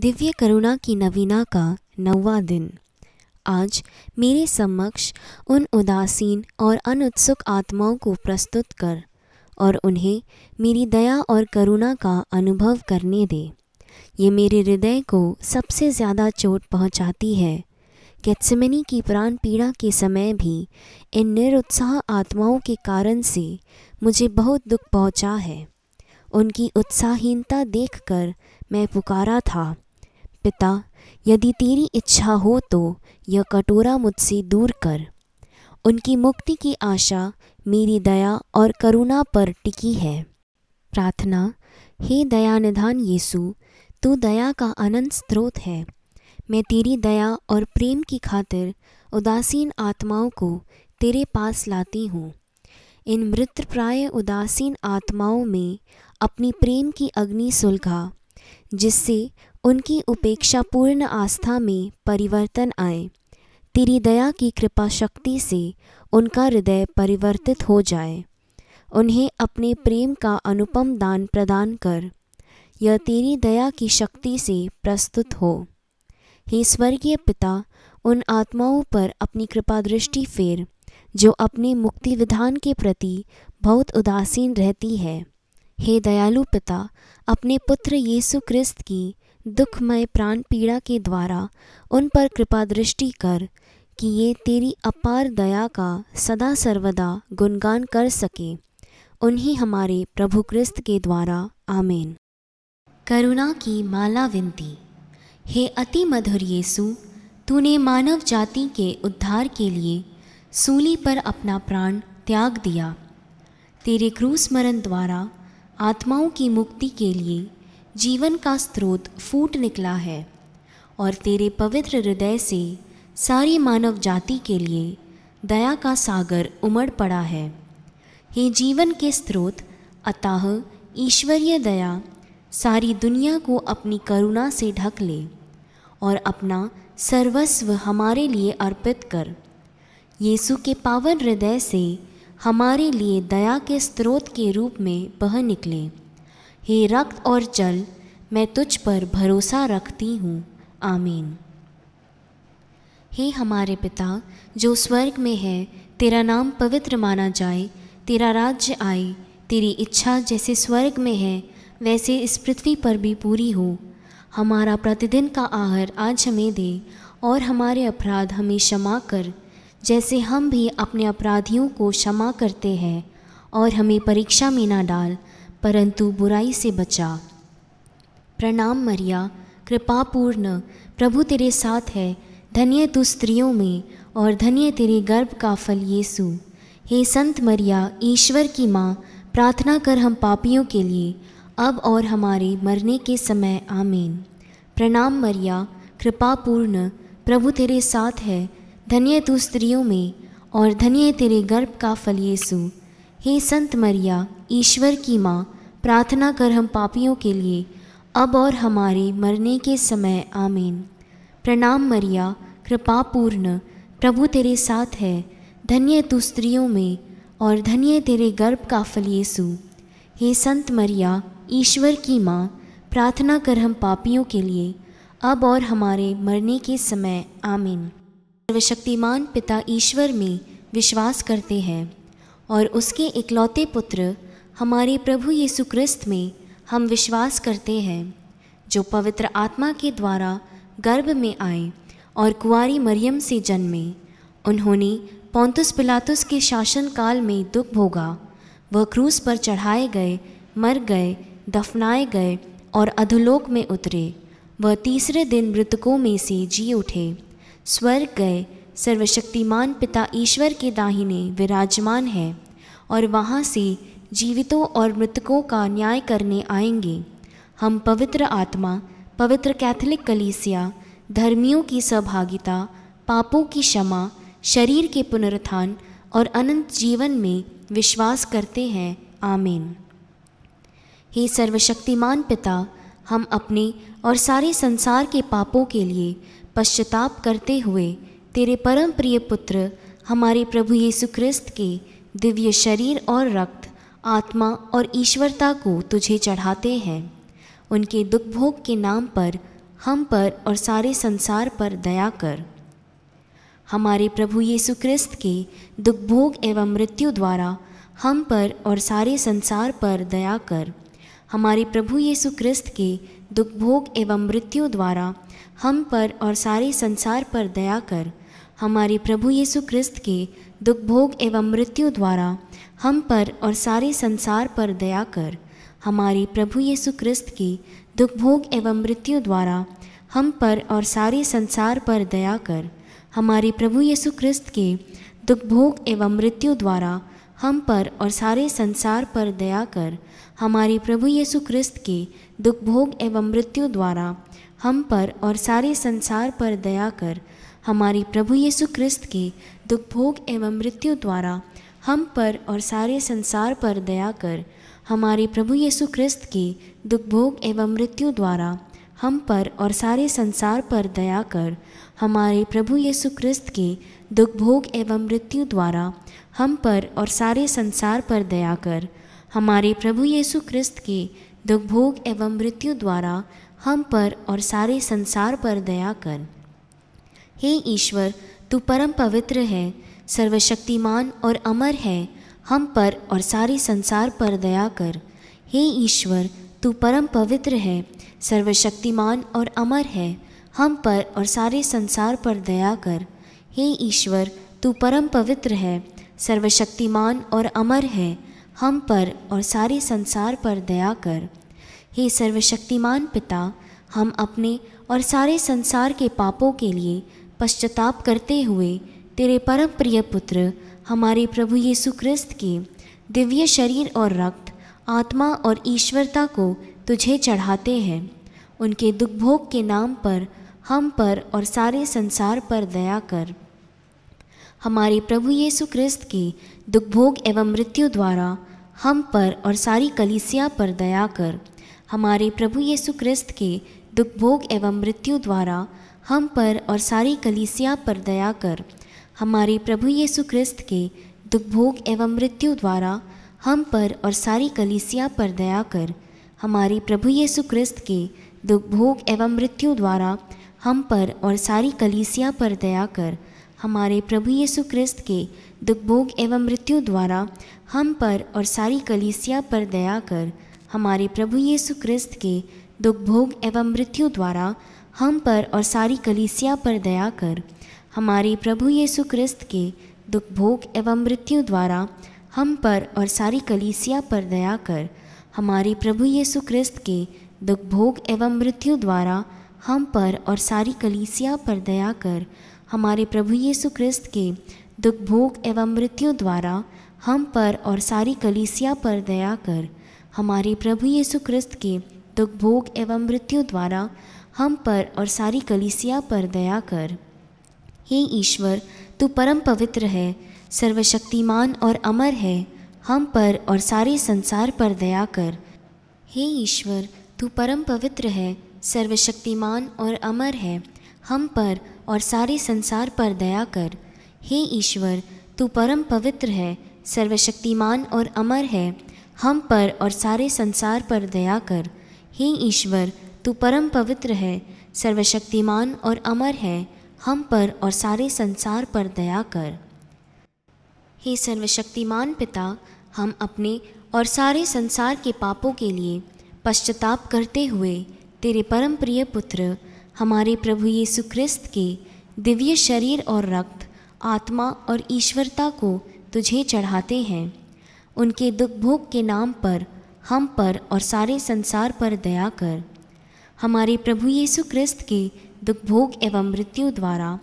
दिव्य करुणा की नवीना का नौवा दिन आज मेरे समक्ष उन उदासीन और अनुत्सुक आत्माओं को प्रस्तुत कर और उन्हें मेरी दया और करुणा का अनुभव करने दे ये मेरे हृदय को सबसे ज़्यादा चोट पहुंचाती है कैत्समनी की प्राण पीड़ा के समय भी इन निरुत्साह आत्माओं के कारण से मुझे बहुत दुख पहुंचा है उनकी उत्साहीनता देखकर मैं पुकारा था पिता यदि तेरी इच्छा हो तो यह कटोरा मुझसे दूर कर उनकी मुक्ति की आशा मेरी दया और करुणा पर टिकी है प्रार्थना हे दया निधान यीशु तू दया का अनंत स्रोत है मैं तेरी दया और प्रेम की खातिर उदासीन आत्माओं को तेरे पास लाती हूँ इन मृत प्राय उदासीन आत्माओं में अपनी प्रेम की अग्नि सुलगा जिससे उनकी उपेक्षापूर्ण आस्था में परिवर्तन आए तेरी दया की कृपा शक्ति से उनका हृदय परिवर्तित हो जाए उन्हें अपने प्रेम का अनुपम दान प्रदान कर यह तेरी दया की शक्ति से प्रस्तुत हो हे स्वर्गीय पिता उन आत्माओं पर अपनी कृपा दृष्टि फेर जो अपने मुक्ति विधान के प्रति बहुत उदासीन रहती है हे दयालु पिता अपने पुत्र यीशु क्रिस्त की दुखमय प्राण पीड़ा के द्वारा उन पर कृपा दृष्टि कर कि ये तेरी अपार दया का सदा सर्वदा गुणगान कर सके उन्हीं हमारे प्रभु क्रिस्त के द्वारा आमेन करुणा की माला विनती हे अति मधुर येसु तूने मानव जाति के उद्धार के लिए सूली पर अपना प्राण त्याग दिया तेरे क्रूस मरण द्वारा आत्माओं की मुक्ति के लिए जीवन का स्रोत फूट निकला है और तेरे पवित्र हृदय से सारी मानव जाति के लिए दया का सागर उमड़ पड़ा है हे जीवन के स्रोत अतः ईश्वरीय दया सारी दुनिया को अपनी करुणा से ढक ले और अपना सर्वस्व हमारे लिए अर्पित कर यीशु के पावन हृदय से हमारे लिए दया के स्रोत के रूप में बह निकले हे रक्त और जल मैं तुझ पर भरोसा रखती हूँ आमीन हे हमारे पिता जो स्वर्ग में है तेरा नाम पवित्र माना जाए तेरा राज्य आए तेरी इच्छा जैसे स्वर्ग में है वैसे इस पृथ्वी पर भी पूरी हो हमारा प्रतिदिन का आहार आज हमें दे और हमारे अपराध हमें क्षमा कर जैसे हम भी अपने अपराधियों को क्षमा करते हैं और हमें परीक्षा में ना डाल परंतु बुराई से बचा प्रणाम मरिया कृपापूर्ण प्रभु तेरे साथ है धन्य तू स्त्रियों में और धन्य तेरे गर्भ का फल येसु हे संत मरिया ईश्वर की माँ प्रार्थना कर हम पापियों के लिए अब और हमारे मरने के समय आमीन प्रणाम मरिया कृपापूर्ण प्रभु तेरे साथ है धन्य तू स्त्रियों में और धन्य तेरे गर्भ का फल येसु हे संत मरिया ईश्वर की माँ प्रार्थना कर हम पापियों के लिए अब और हमारे मरने के समय आमीन प्रणाम मरिया कृपा पूर्ण प्रभु तेरे साथ है धन्य तु स्त्रियों में और धन्य तेरे गर्भ का फल येसु हे संत मरिया ईश्वर की माँ प्रार्थना कर हम पापियों के लिए अब और हमारे मरने के समय आमीन सर्वशक्तिमान पिता ईश्वर में विश्वास करते हैं और उसके इकलौते पुत्र हमारे प्रभु यीशु क्रिस्त में हम विश्वास करते हैं जो पवित्र आत्मा के द्वारा गर्भ में आए और कुंवारी मरियम से जन्मे उन्होंने पौंतुस पिलातुस के शासन काल में दुख भोगा वह क्रूस पर चढ़ाए गए मर गए दफनाए गए और अधोलोक में उतरे वह तीसरे दिन मृतकों में से जी उठे स्वर्ग गए सर्वशक्तिमान पिता ईश्वर के दाहिने विराजमान है और वहाँ से जीवितों और मृतकों का न्याय करने आएंगे हम पवित्र आत्मा पवित्र कैथोलिक कलीसिया धर्मियों की सहभागिता पापों की क्षमा शरीर के पुनरुत्थान और अनंत जीवन में विश्वास करते हैं आमीन हे सर्वशक्तिमान पिता हम अपने और सारे संसार के पापों के लिए पश्चाताप करते हुए तेरे परम प्रिय पुत्र हमारे प्रभु यीशु क्रिस्त के दिव्य शरीर और रक्त आत्मा और ईश्वरता को तुझे चढ़ाते हैं उनके दुख भोग के नाम पर हम पर और सारे संसार पर दया कर हमारे प्रभु यीशु क्रिस्त के दुख भोग एवं मृत्यु द्वारा हम पर और सारे संसार पर दया कर हमारे प्रभु यीशु क्रिस्त के दुख भोग एवं मृत्यु द्वारा हम पर और सारे संसार पर दया कर हमारे प्रभु यीशु क्रिस्त के दुख भोग एवं मृत्यु द्वारा हम पर और सारे संसार पर दया कर हमारे प्रभु यीशु क्रिस्त के दुख भोग एवं मृत्यु द्वारा हम पर और सारे संसार पर दया कर हमारे प्रभु यीशु क्रिस्त के दुख भोग एवं मृत्यु द्वारा हम पर और सारे संसार पर दया कर हमारे प्रभु यीशु क्रिस्त के दुख भोग एवं मृत्यु द्वारा हम पर और सारे संसार पर दया कर हमारे प्रभु यीशु क्रिस्त के दुख भोग एवं मृत्यु द्वारा हम पर और सारे संसार पर दया कर हमारे प्रभु यीशु क्रिस्त के दुख भोग एवं मृत्यु द्वारा हम पर और सारे संसार पर दया कर हमारे प्रभु यीशु क्रिस्त के दुख भोग एवं मृत्यु द्वारा हम पर और सारे संसार पर दया कर हमारे प्रभु यीशु क्रिस्त के दुख भोग एवं मृत्यु द्वारा हम पर और सारे संसार पर दया कर हे ईश्वर तू परम पवित्र है सर्वशक्तिमान और अमर है हम पर और सारे संसार पर दया कर हे ईश्वर तू परम पवित्र है सर्वशक्तिमान और अमर है हम पर और सारे संसार पर दया कर हे ईश्वर तू परम पवित्र है सर्वशक्तिमान और अमर है हम पर और सारे संसार पर दया कर हे सर्वशक्तिमान पिता हम अपने और सारे संसार के पापों के लिए पश्चाताप करते हुए तेरे परम प्रिय पुत्र हमारे प्रभु यीशु क्रिस्त के दिव्य शरीर और रक्त आत्मा और ईश्वरता को तुझे चढ़ाते हैं उनके दुखभोग के नाम पर हम पर और सारे संसार पर दया कर हमारे प्रभु यीशु क्रिस्त के दुखभोग एवं मृत्यु द्वारा हम पर और सारी कलिसिया पर दया कर हमारे प्रभु यीशु क्रिस्त के दुख भोग एवं मृत्यु द्वारा हम पर और सारी कलीसिया पर दया कर हमारे प्रभु यीशु क्रिस्त के दुख भोग एवं मृत्यु द्वारा हम पर और सारी कलीसिया पर दया कर हमारे प्रभु यीशु क्रिस्त के दुख भोग एवं मृत्यु द्वारा हम पर और सारी कलीसिया पर दया कर हमारे प्रभु यीशु क्रिस्त के दुख भोग एवं मृत्यु द्वारा हम पर और सारी कलीसिया पर दया कर हमारे प्रभु यीशु क्रिस्त के दुख भोग एवं मृत्यु द्वारा हम पर और सारी कलीसिया पर दया कर हमारे प्रभु यीशु क्रिस्त के दुख भोग एवं मृत्यु द्वारा हम पर और सारी कलीसिया पर दया कर हमारे प्रभु यीशु क्रिस्त के दुख भोग एवं मृत्यु द्वारा हम पर और सारी कलीसिया पर दया कर हमारे प्रभु यीशु क्रिस्त के दुख भोग एवं मृत्यु द्वारा हम पर और सारी कलीसिया पर दया कर हमारे प्रभु यीशु क्रिस्त के दुख भोग एवं मृत्यु द्वारा हम पर और सारी कलीसिया पर दया कर हे ईश्वर तू परम पवित्र है सर्वशक्तिमान और अमर है हम पर और सारे संसार पर दया कर हे ईश्वर तू परम पवित्र है सर्वशक्तिमान और अमर है हम पर और सारे संसार पर दया कर हे ईश्वर तू परम पवित्र है सर्वशक्तिमान और अमर है हम पर और सारे संसार पर दया कर हे ईश्वर तू परम पवित्र है सर्वशक्तिमान और अमर है हम पर और सारे संसार पर दया कर हे सर्वशक्तिमान पिता हम अपने और सारे संसार के पापों के लिए पश्चाताप करते हुए तेरे परम प्रिय पुत्र हमारे प्रभु ये सुख्रिस्त के दिव्य शरीर और रक्त आत्मा और ईश्वरता को तुझे चढ़ाते हैं उनके दुख भोग के नाम पर हम पर और सारे संसार पर दया कर हमारे प्रभु यीशु क्रिस्त के दुख भोग एवं मृत्यु द्वारा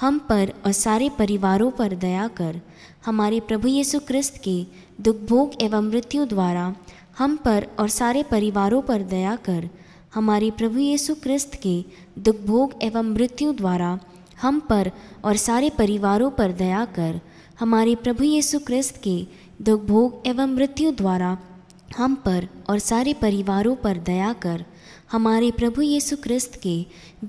हम पर और सारे परिवारों पर दया कर हमारे प्रभु यीशु क्रिस्त के दुख भोग एवं मृत्यु द्वारा हम पर और सारे परिवारों पर दया कर हमारे प्रभु यीशु क्रिस्त के दुख भोग एवं मृत्यु द्वारा हम पर और सारे परिवारों पर दया कर हमारे प्रभु यीशु क्रिस्त के दुख भोग एवं मृत्यु द्वारा हम पर और सारे परिवारों पर दया कर हमारे प्रभु यीशु क्रिस्त के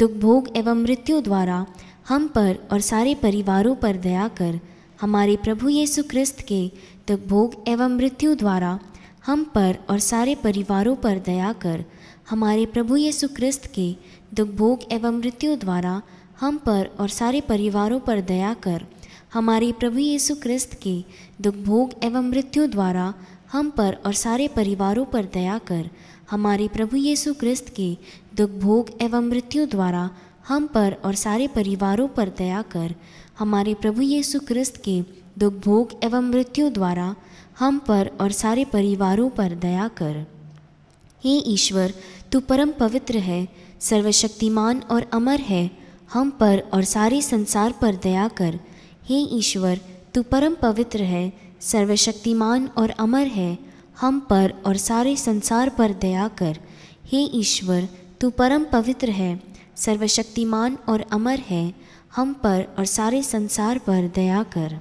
दुख भोग एवं मृत्यु द्वारा हम पर और सारे परिवारों पर दया कर हमारे प्रभु यीशु क्रिस्त के दुख भोग एवं मृत्यु द्वारा हम पर और सारे परिवारों पर दया कर हमारे प्रभु यीशु क्रिस्त के दुख भोग एवं मृत्यु द्वारा हम पर और सारे परिवारों पर दया कर हमारे प्रभु यीशु क्रिस्त के दुख भोग एवं मृत्यु द्वारा हम पर और सारे परिवारों पर दया कर हमारे प्रभु यीशु क्रिस्त के दुख भोग एवं मृत्यु द्वारा हम पर और सारे परिवारों पर दया कर हमारे प्रभु यीशु क्रिस्त के दुख भोग एवं मृत्यु द्वारा हम पर और सारे परिवारों पर दया कर हे ईश्वर तू परम पवित्र है सर्वशक्तिमान और अमर है हम पर और सारे संसार पर दया कर हे ईश्वर तू परम पवित्र है सर्वशक्तिमान और अमर है हम पर और सारे संसार पर दया कर हे ईश्वर तू परम पवित्र है सर्वशक्तिमान और अमर है हम पर और सारे संसार पर दया कर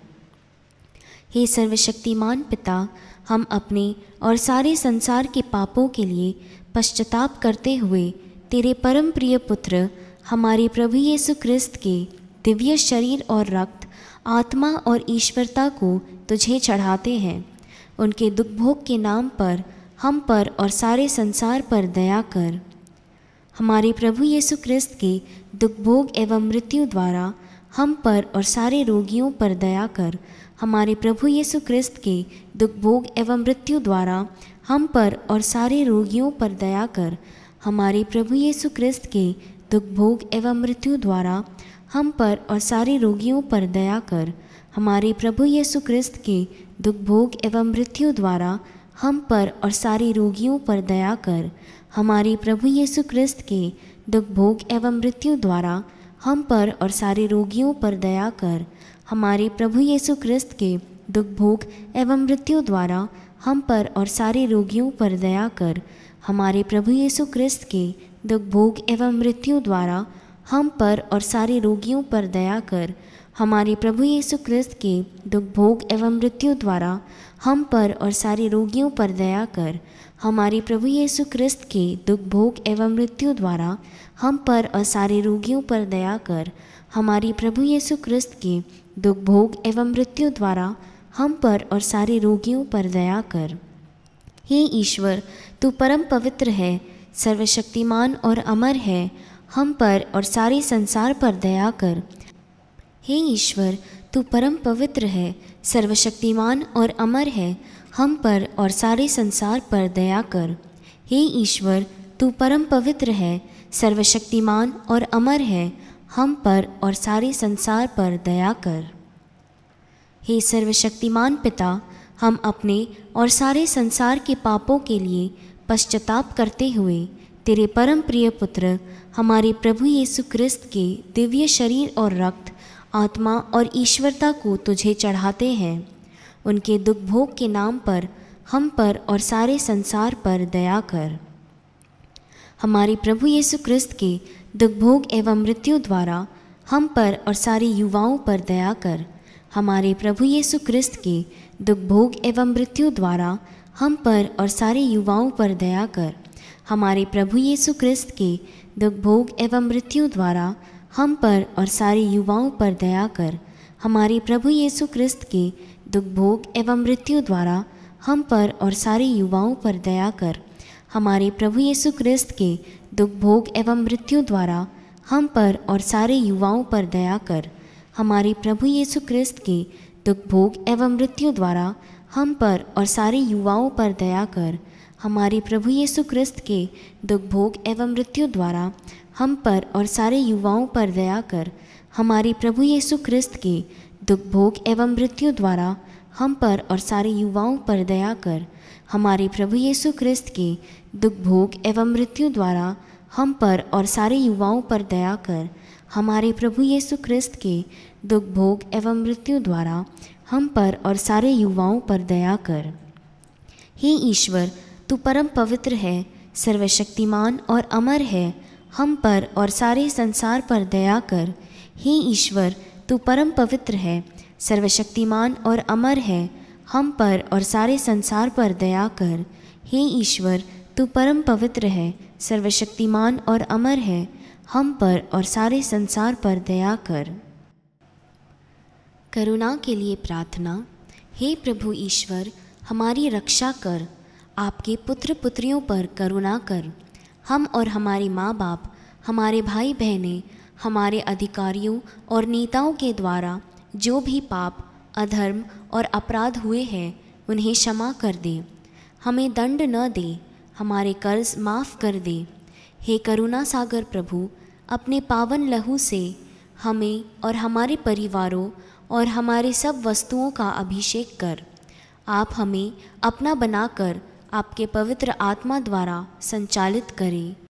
हे सर्वशक्तिमान पिता हम अपने और सारे संसार के पापों के लिए पश्चाताप करते हुए तेरे परम प्रिय पुत्र हमारे प्रभु येसु क्रिस्त के दिव्य शरीर और रक्त आत्मा और ईश्वरता को तुझे चढ़ाते हैं उनके दुख भोग के नाम पर हम पर और सारे संसार पर दया कर हमारे प्रभु यीशु क्रिस्त के दुख भोग एवं मृत्यु द्वारा हम पर और सारे रोगियों पर दया कर हमारे प्रभु यीशु क्रिस्त के दुख भोग एवं मृत्यु द्वारा हम पर और सारे रोगियों पर दया कर हमारे प्रभु यीशु क्रिस्त के दुख भोग एवं मृत्यु द्वारा हम पर और सारे रोगियों पर दया कर हमारे प्रभु यीशु क्रिस्त के दुख भोग एवं मृत्यु द्वारा हम पर और सारे रोगियों पर दया कर हमारे प्रभु यीशु क्रिस्त के दुख भोग एवं मृत्यु द्वारा हम पर और सारे रोगियों पर दया कर हमारे प्रभु यीशु क्रिस्त के दुख भोग एवं मृत्यु द्वारा हम पर और सारे रोगियों पर दया कर हमारे प्रभु यीशु क्रिस्त के दुख भोग एवं मृत्यु द्वारा हम पर और सारे रोगियों पर दया कर हमारे प्रभु यीशु क्रिस्त के दुख भोग एवं मृत्यु द्वारा हम पर और सारे रोगियों पर दया कर हमारे प्रभु यीशु क्रिस्त के दुख भोग एवं मृत्यु द्वारा हम पर और सारे रोगियों पर दया कर हमारे प्रभु यीशु क्रिस्त के दुख भोग एवं मृत्यु द्वारा हम पर और सारे रोगियों पर दया कर हे ईश्वर तू परम पवित्र है सर्वशक्तिमान और अमर है हम पर और सारे संसार पर दया कर हे ईश्वर तू परम पवित्र है सर्वशक्तिमान और अमर है हम पर और सारे संसार पर दया कर हे ईश्वर तू परम पवित्र है सर्वशक्तिमान और अमर है हम पर और सारे संसार पर दया कर हे सर्वशक्तिमान पिता हम अपने और सारे संसार के पापों के लिए पश्चाताप करते हुए तेरे परम प्रिय पुत्र हमारे प्रभु यीशु क्रिस्त के दिव्य शरीर और रक्त आत्मा और ईश्वरता को तुझे चढ़ाते हैं उनके दुख भोग के नाम पर हम पर और सारे संसार पर दया कर हमारे प्रभु यीशु क्रिस्त के दुख भोग एवं मृत्यु द्वारा हम पर और सारे युवाओं पर दया कर हमारे प्रभु यीशु क्रिस्त के दुख भोग एवं मृत्यु द्वारा हम पर और सारे युवाओं पर दया कर हमारे प्रभु यीशु क्रिस्त के दुख भोग एवं मृत्यु द्वारा हम पर और सारे युवाओं पर दया कर हमारे प्रभु येसु क्रिस्त के दुख भोग एवं मृत्यु द्वारा हम पर और सारे युवाओं पर दया कर हमारे प्रभु येसु क्रिस्त के दुख भोग एवं मृत्यु द्वारा हम पर और सारे युवाओं पर दया कर हमारे प्रभु येसु क्रिस्त के दुख भोग एवं मृत्यु द्वारा हम पर और सारे युवाओं पर दया कर हमारे प्रभु यीशु क्रिस्त के दुख भोग एवं मृत्यु द्वारा हम पर और सारे युवाओं पर दया कर हमारे प्रभु यीशु क्रिस्त के दुख भोग एवं मृत्यु द्वारा हम पर और सारे युवाओं पर दया कर हमारे प्रभु यीशु क्रिस्त के दुख भोग एवं मृत्यु द्वारा हम पर और सारे युवाओं पर दया कर हमारे प्रभु यीशु क्रिस्त के दुख भोग एवं मृत्यु द्वारा हम पर और सारे युवाओं पर दया कर हे ईश्वर तू परम पवित्र है सर्वशक्तिमान और अमर है हम पर और सारे संसार पर दया कर हे ईश्वर तू परम पवित्र है सर्वशक्तिमान और अमर है हम पर और सारे संसार पर दया कर हे ईश्वर तू परम पवित्र है सर्वशक्तिमान और अमर है हम पर और सारे संसार पर दया कर करुणा के लिए प्रार्थना हे प्रभु ईश्वर हमारी रक्षा कर आपके पुत्र पुत्रियों पर करुणा कर हम और हमारे माँ बाप हमारे भाई बहनें हमारे अधिकारियों और नेताओं के द्वारा जो भी पाप अधर्म और अपराध हुए हैं उन्हें क्षमा कर दे हमें दंड न दे हमारे कर्ज माफ़ कर दे हे करुणा सागर प्रभु अपने पावन लहू से हमें और हमारे परिवारों और हमारे सब वस्तुओं का अभिषेक कर आप हमें अपना बनाकर आपके पवित्र आत्मा द्वारा संचालित करें